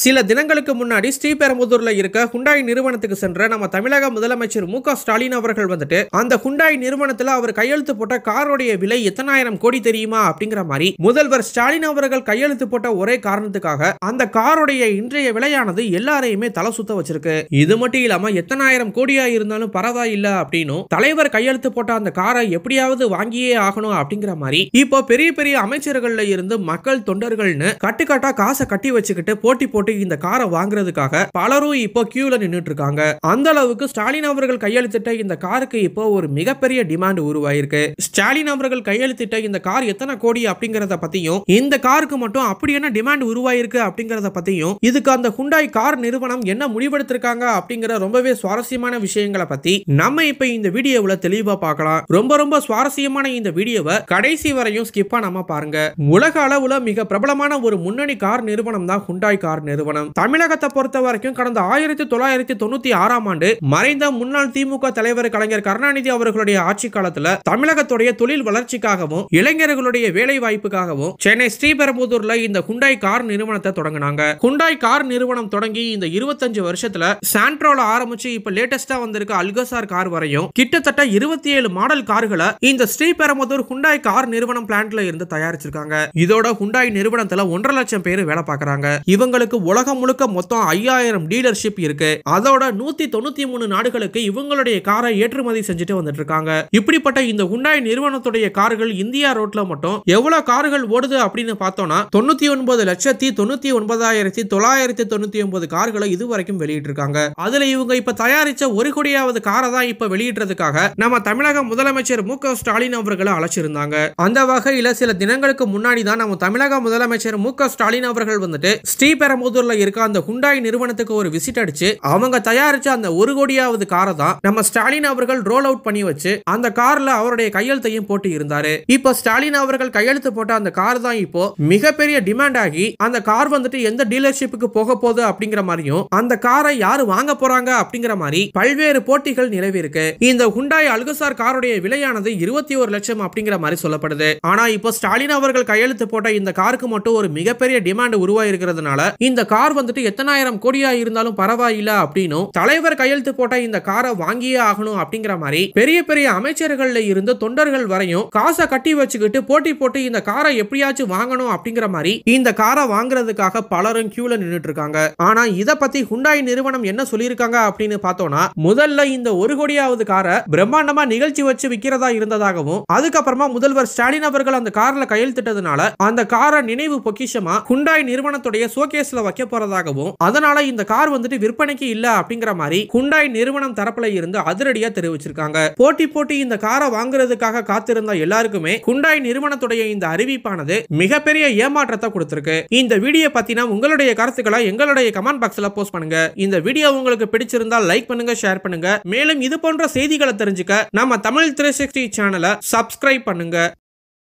சில தினங்களுக்கு முன்னாடி ஸ்ரீபெரும்புதூர்ல இருக்க ஹுண்டாய் நிறுவனத்துக்கு சென்ற நம்ம தமிழக முதலமைச்சர் மு ஸ்டாலின் அவர்கள் வந்துட்டு அந்த ஹுண்டாய் நிறுவனத்துல அவர் கையெழுத்து போட்ட காரோடைய விலை எத்தனாயிரம் கோடி தெரியுமா அப்படிங்கிற மாதிரி முதல்வர் ஸ்டாலின் அவர்கள் கையெழுத்து போட்ட ஒரே காரணத்துக்காக அந்த காரோடைய இன்றைய விலையானது எல்லாரையுமே தலை சுத்த வச்சிருக்கு இது மட்டும் இல்லாம எத்தனாயிரம் கோடியா இருந்தாலும் பரவாயில்ல அப்படின்னும் தலைவர் கையெழுத்து போட்ட அந்த காரை எப்படியாவது வாங்கியே ஆகணும் அப்படிங்கிற மாதிரி இப்போ பெரிய பெரிய அமைச்சர்கள்ல இருந்து மக்கள் தொண்டர்கள்னு கட்டுக்கட்டா காசை கட்டி வச்சுக்கிட்டு போட்டி போட்டு இந்த காரை வாங்குறதுக்காக பலரும் இப்போ கியூல நின்றுட்டு இருக்காங்க அந்த அளவுக்கு ஸ்டாலின் அவர்கள் கையெழுத்திட்ட இந்த காருக்கு இப்போ ஒரு மிகப்பெரிய டிமாண்ட் உருவாயிருக்கு ஸ்டாலின் அவர்கள் கையெழுத்திட்ட இந்த கார் எத்தனை கோடி அப்படிங்கறத பத்தியும் இந்த காருக்கு மட்டும் அப்படி என்ன டிமாண்ட் உருவாயிருக்கு அப்படிங்கறத பத்தியும் இதுக்கு அந்த குண்டாய் கார் நிறுவனம் என்ன முடிவெடுத்திருக்காங்க அப்படிங்கிற ரொம்பவே சுவாரஸ்யமான விஷயங்களை பத்தி நம்ம இப்ப இந்த வீடியோவில தெளிவா பார்க்கலாம் ரொம்ப ரொம்ப சுவாரஸ்யமான இந்த வீடியோவை கடைசி வரையும் ஸ்கிப்பா நம்ம பாருங்க உலக அளவுல மிக பிரபலமான ஒரு முன்னணி கார் நிறுவனம் தான் ஹுண்டாய் கார் நிறுவனம் தமிழகத்தை பொறுத்த வரைக்கும் கடந்த ஆயிரத்தி தொள்ளாயிரத்தி தொண்ணூத்தி ஆறாம் ஆண்டு மறைந்த முன்னாள் திமுக தலைவர் கலைஞர் கருணாநிதி அவர்களுடைய ஆட்சி காலத்துல தமிழகத்துடைய தொழில் வளர்ச்சிக்காகவும் இளைஞர்களுடைய வேலை வாய்ப்புக்காகவும் சென்னை ஸ்ரீபெரும்புதூர்ல இந்த குண்டாய் கார் நிறுவனத்தை தொடங்கினாங்க குண்டாய் கார் நிறுவனம் தொடங்கி இந்த இருபத்தஞ்சு வருஷத்துல சாண்ட்ரோல ஆரம்பிச்சு இப்ப லேட்டஸ்டா வந்திருக்க அல்கசார் கார் வரையும் கிட்டத்தட்ட இருபத்தி ஏழு மாடல் கார்களை இந்த ஸ்ரீபெரும்புதூர் ஹுண்டாய் கார் நிறுவனம் பிளான்ட்ல இருந்து தயாரிச்சிருக்காங்க இதோட குண்டாய் நிறுவனத்துல ஒன்றரை லட்சம் பேர் வேலை பார்க்கறாங்க இவங்களுக்கு உலகம் முழுக்க மொத்தம் ஐயாயிரம் டீலர்ஷிப் இருக்கு அதோட நூத்தி தொண்ணூத்தி மூணு நாடுகளுக்கு இவங்களுடைய காரை ஏற்றுமதி செஞ்சுட்டு வந்துட்டு இருக்காங்க இப்படிப்பட்ட இந்த ஹுண்டாய் நிறுவனத்துடைய கார்கள் இந்தியா ரோட்ல மட்டும் எவ்வளவு கார்கள் ஓடுது அப்படின்னு பார்த்தோம்னா தொண்ணூத்தி ஒன்பது லட்சத்தி தொண்ணூத்தி ஒன்பதாயிரத்தி தொள்ளாயிரத்தி தொண்ணூத்தி ஒன்பது கார்களை இது வரைக்கும் வெளியிட்டு இருக்காங்க அதுல இவங்க இப்ப தயாரிச்ச ஒரு கோடியாவது காரை தான் இப்ப வெளியிடுறதுக்காக நம்ம தமிழக முதலமைச்சர் மு ஸ்டாலின் அவர்களை அழைச்சிருந்தாங்க அந்த வகையில சில தினங்களுக்கு முன்னாடி தான் நம்ம தமிழக முதலமைச்சர் மு ஸ்டாலின் அவர்கள் வந்துட்டு ஸ்ரீபெரும்பு கோயம்புத்தூர்ல இருக்க அந்த ஹுண்டாய் நிறுவனத்துக்கு ஒரு விசிட் அடிச்சு அவங்க தயாரிச்ச அந்த ஒரு கோடியாவது காரை தான் நம்ம ஸ்டாலின் அவர்கள் ரோல் அவுட் பண்ணி வச்சு அந்த கார்ல அவருடைய கையெழுத்தையும் போட்டு இருந்தாரு இப்போ ஸ்டாலின் அவர்கள் கையெழுத்து போட்ட அந்த கார் தான் இப்போ மிகப்பெரிய டிமாண்ட் ஆகி அந்த கார் வந்துட்டு எந்த டீலர்ஷிப்புக்கு போக போகுது அப்படிங்கிற மாதிரியும் அந்த காரை யாரு வாங்க போறாங்க அப்படிங்கிற மாதிரி பல்வேறு போட்டிகள் நிலவிருக்கு இந்த ஹுண்டாய் அல்கசார் காருடைய விலையானது இருபத்தி ஒரு லட்சம் அப்படிங்கிற மாதிரி சொல்லப்படுது ஆனா இப்போ ஸ்டாலின் அவர்கள் கையெழுத்து போட்ட இந்த காருக்கு மட்டும் ஒரு மிகப்பெரிய டிமாண்ட் உருவாயிருக்கிறதுனால இந்த இந்த கார் வந்துட்டு எத்தனாயிரம் கோடியா இருந்தாலும் பரவாயில்ல அப்படின்னு தலைவர் கையெழுத்து போட்ட இந்த காரை வாங்கியே ஆகணும் அப்படிங்கிற மாதிரி பெரிய பெரிய அமைச்சர்கள் இருந்து தொண்டர்கள் வரையும் காசை கட்டி வச்சுக்கிட்டு போட்டி போட்டு இந்த காரை எப்படியாச்சும் வாங்கணும் அப்படிங்கிற மாதிரி இந்த காரை வாங்குறதுக்காக பலரும் கியூல நின்றுட்டு இருக்காங்க ஆனா இத பத்தி ஹுண்டாய் நிறுவனம் என்ன சொல்லியிருக்காங்க அப்படின்னு பார்த்தோம்னா முதல்ல இந்த ஒரு கோடியாவது காரை பிரம்மாண்டமா நிகழ்ச்சி வச்சு விற்கிறதா இருந்ததாகவும் அதுக்கப்புறமா முதல்வர் ஸ்டாலின் அவர்கள் அந்த கார்ல கையெழுத்திட்டதுனால அந்த காரை நினைவு பொக்கிஷமா ஹுண்டாய் நிறுவனத்துடைய சோகேஸ்ல வைக்க போறதாகவும் அதனால இந்த கார் வந்துட்டு விற்பனைக்கு இல்ல அப்படிங்கிற மாதிரி குண்டாய் நிறுவனம் தரப்புல இருந்து அதிரடியா தெரிவிச்சிருக்காங்க போட்டி போட்டி இந்த காரை வாங்குறதுக்காக காத்திருந்த எல்லாருக்குமே குண்டாய் நிறுவனத்துடைய இந்த அறிவிப்பானது மிகப்பெரிய ஏமாற்றத்தை கொடுத்திருக்கு இந்த வீடியோ பத்தினா உங்களுடைய கருத்துக்களை எங்களுடைய கமெண்ட் பாக்ஸ்ல போஸ்ட் பண்ணுங்க இந்த வீடியோ உங்களுக்கு பிடிச்சிருந்தா லைக் பண்ணுங்க ஷேர் பண்ணுங்க மேலும் இது போன்ற செய்திகளை தெரிஞ்சுக்க நம்ம தமிழ் த்ரீ சிக்ஸ்டி சேனலை சப்ஸ்கிரைப் பண்ணுங்க